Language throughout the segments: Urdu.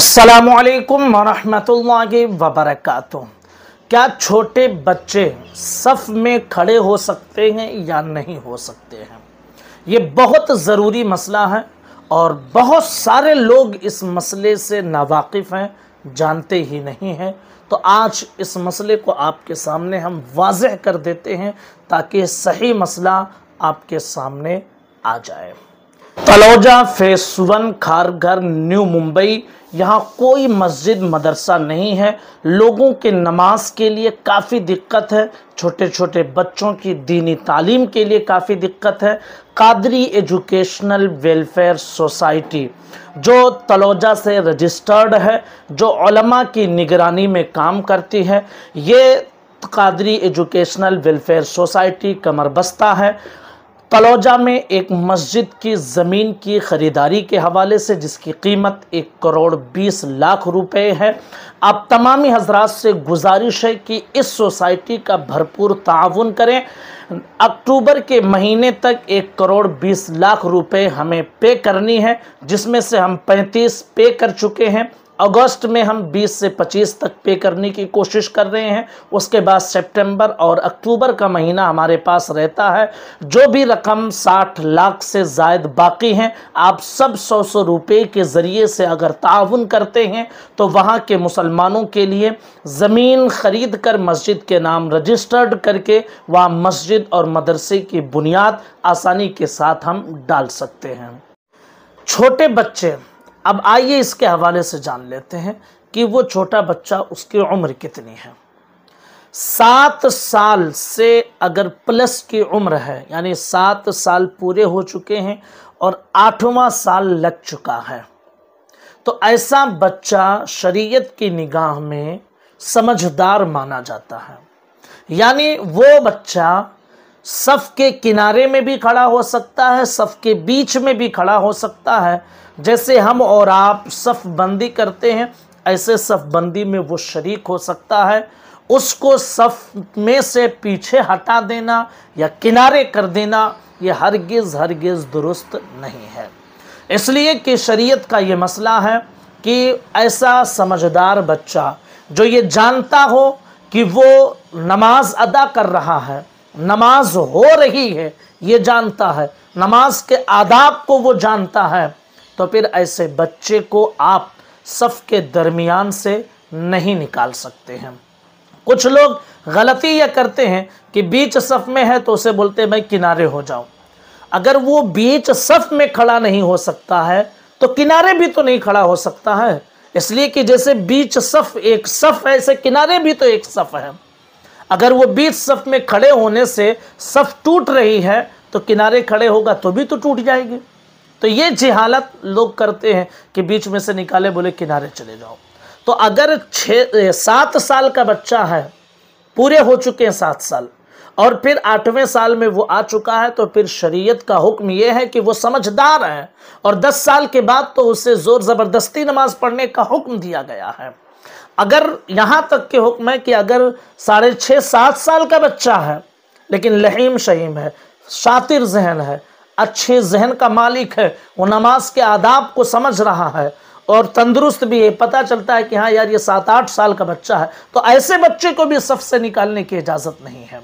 السلام علیکم ورحمۃ اللہ وبرکاتہ کیا چھوٹے بچے صف میں کھڑے ہو سکتے ہیں یا نہیں ہو سکتے ہیں یہ بہت ضروری مسئلہ ہے اور بہت سارے لوگ اس مسئلے سے ناواقف ہیں جانتے ہی نہیں ہیں تو آج اس مسئلے کو آپ کے سامنے ہم واضح کر دیتے ہیں تاکہ صحیح مسئلہ آپ کے سامنے آ جائے فیس ون کھار گھر نیو ممبئی یہاں کوئی مسجد مدرسہ نہیں ہے لوگوں کے نماز کے لیے کافی دقت ہے چھوٹے چھوٹے بچوں کی دینی تعلیم کے لیے کافی دقت ہے قادری ایجوکیشنل ویلفیئر سوسائٹی جو تلوجہ سے رجسٹرڈ ہے جو علماء کی نگرانی میں کام کرتی ہے یہ قادری ایجوکیشنل ویلفیئر سوسائٹی کمر بستہ ہے کلوجہ میں ایک مسجد کی زمین کی خریداری کے حوالے سے جس کی قیمت ایک کروڑ بیس لاکھ روپے ہے آپ تمامی حضرات سے گزارش ہے کہ اس سوسائٹی کا بھرپور تعاون کریں اکتوبر کے مہینے تک ایک کروڑ بیس لاکھ روپے ہمیں پے کرنی ہے جس میں سے ہم پینتیس پے کر چکے ہیں اگست میں ہم بیس سے پچیس تک پے کرنے کی کوشش کر رہے ہیں اس کے بعد سپٹمبر اور اکتوبر کا مہینہ ہمارے پاس رہتا ہے جو بھی رقم ساٹھ لاکھ سے زائد باقی ہیں آپ سب سو سو روپے کے ذریعے سے اگر تعاون کرتے ہیں تو وہاں کے مسلمانوں کے لیے زمین خرید کر مسجد کے نام رجسٹرڈ کر کے وہاں مسجد اور مدرسے کی بنیاد آسانی کے ساتھ ہم ڈال سکتے ہیں چھوٹے بچے اب آئیے اس کے حوالے سے جان لیتے ہیں کہ وہ چھوٹا بچہ اس کی عمر کتنی ہے سات سال سے اگر پلس کی عمر ہے یعنی سات سال پورے ہو چکے ہیں اور آٹھواں سال لگ چکا ہے تو ایسا بچہ شریعت کی نگاہ میں سمجھدار مانا جاتا ہے یعنی وہ بچہ صف کے کنارے میں بھی کھڑا ہو سکتا ہے صف کے بیچ میں بھی کھڑا ہو سکتا ہے جیسے ہم اور آپ صف بندی کرتے ہیں ایسے صف بندی میں وہ شریک ہو سکتا ہے اس کو صف میں سے پیچھے ہٹا دینا یا کنارے کر دینا یہ ہرگز ہرگز درست نہیں ہے اس لیے کہ شریعت کا یہ مسئلہ ہے کہ ایسا سمجھدار بچہ جو یہ جانتا ہو کہ وہ نماز ادا کر رہا ہے نماز ہو رہی ہے یہ جانتا ہے نماز کے آداب کو وہ جانتا ہے تو پھر ایسے بچے کو آپ صف کے درمیان سے نہیں نکال سکتے ہیں کچھ لوگ غلطی یہ کرتے ہیں کہ بیچ صف میں ہے تو اسے بولتے ہیں بھائی کنارے ہو جاؤ اگر وہ بیچ صف میں کھڑا نہیں ہو سکتا ہے تو کنارے بھی تو نہیں کھڑا ہو سکتا ہے اس لیے کہ جیسے بیچ صف ایک صف ہے ایسے کنارے بھی تو ایک صف ہے اگر وہ بیچ صف میں کھڑے ہونے سے صف ٹوٹ رہی ہے تو کنارے کھڑے ہوگا تو بھی تو ٹوٹ جائے گی تو یہ جہالت لوگ کرتے ہیں کہ بیچ میں سے نکالے بولے کنارے چلے جاؤ تو اگر چھ سات سال کا بچہ ہے پورے ہو چکے ہیں سات سال اور پھر آٹھویں سال میں وہ آ چکا ہے تو پھر شریعت کا حکم یہ ہے کہ وہ سمجھدار ہے اور دس سال کے بعد تو اسے زور زبردستی نماز پڑھنے کا حکم دیا گیا ہے اگر یہاں تک کہ حکم ہے کہ اگر ساڑھے چھ سات سال کا بچہ ہے لیکن لحیم شہیم ہے شاطر ذہن ہے اچھے ذہن کا مالک ہے وہ نماز کے آداب کو سمجھ رہا ہے اور تندرست بھی یہ پتہ چلتا ہے کہ ہاں یار یہ سات آٹھ سال کا بچہ ہے تو ایسے بچے کو بھی صف سے نکالنے کی اجازت نہیں ہے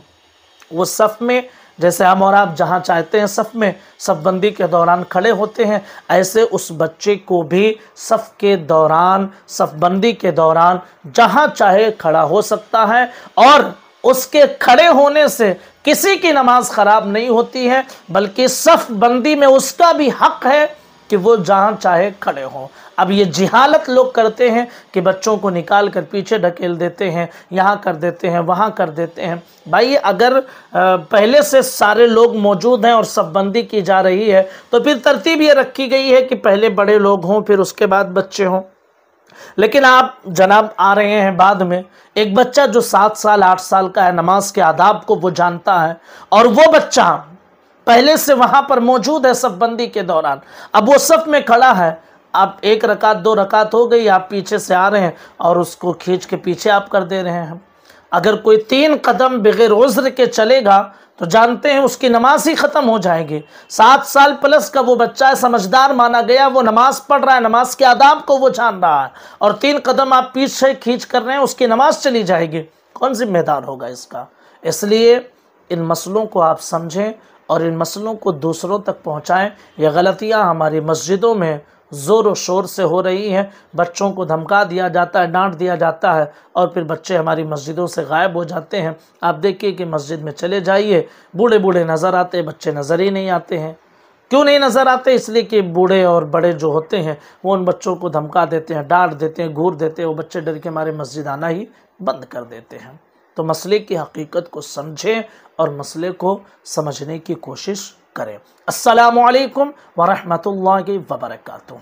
وہ صف میں جیسے ہم اور آپ جہاں چاہتے ہیں صف میں صف بندی کے دوران کھڑے ہوتے ہیں ایسے اس بچے کو بھی صف کے دوران صف بندی کے دوران جہاں چاہے کھڑا ہو سکتا ہے اور اس کے کھڑے ہونے سے کسی کی نماز خراب نہیں ہوتی ہے بلکہ صف بندی میں اس کا بھی حق ہے کہ وہ جہاں چاہے کھڑے ہوں اب یہ جہالت لوگ کرتے ہیں کہ بچوں کو نکال کر پیچھے ڈھکیل دیتے ہیں یہاں کر دیتے ہیں وہاں کر دیتے ہیں بھائی اگر پہلے سے سارے لوگ موجود ہیں اور سب بندی کی جا رہی ہے تو پھر ترتیب یہ رکھی گئی ہے کہ پہلے بڑے لوگ ہوں پھر اس کے بعد بچے ہوں لیکن آپ جناب آ رہے ہیں بعد میں ایک بچہ جو سات سال آٹھ سال کا ہے نماز کے آداب کو وہ جانتا ہے اور وہ بچہ پہلے سے وہاں پر موجود ہے صف بندی کے دوران اب وہ صف میں کھڑا ہے آپ ایک رکعت دو رکعت ہو گئی آپ پیچھے سے آ رہے ہیں اور اس کو کھیچ کے پیچھے آپ کر دے رہے ہیں اگر کوئی تین قدم بغیر عذر کے چلے گا تو جانتے ہیں اس کی نماز ہی ختم ہو جائے گی سات سال پلس کا وہ بچہ ہے سمجھدار مانا گیا وہ نماز پڑھ رہا ہے نماز کے آداب کو وہ جان رہا ہے اور تین قدم آپ پیچھے کھینچ کر رہے ہیں اس کی نماز چلی جائے گی کون ذمہ دار ہوگا اس کا اس لیے ان مسئلوں کو آپ سمجھیں اور ان مسئلوں کو دوسروں تک پہنچائیں یہ غلطیاں ہماری مسجدوں میں زور و شور سے ہو رہی ہیں بچوں کو دھمکا دیا جاتا ہے ڈانٹ دیا جاتا ہے اور پھر بچے ہماری مسجدوں سے غائب ہو جاتے ہیں آپ دیکھیے کہ مسجد میں چلے جائیے بوڑھے بوڑھے نظر آتے بچے نظر ہی نہیں آتے ہیں کیوں نہیں نظر آتے اس لیے کہ بوڑھے اور بڑے جو ہوتے ہیں وہ ان بچوں کو دھمکا دیتے ہیں ڈانٹ دیتے ہیں گھور دیتے ہیں وہ بچے ڈر کے ہمارے مسجد آنا ہی بند کر دیتے ہیں تو مسئلے کی حقیقت کو سمجھیں اور مسئلے کو سمجھنے کی کوشش کریں السلام علیکم ورحمۃ اللہ وبرکاتہ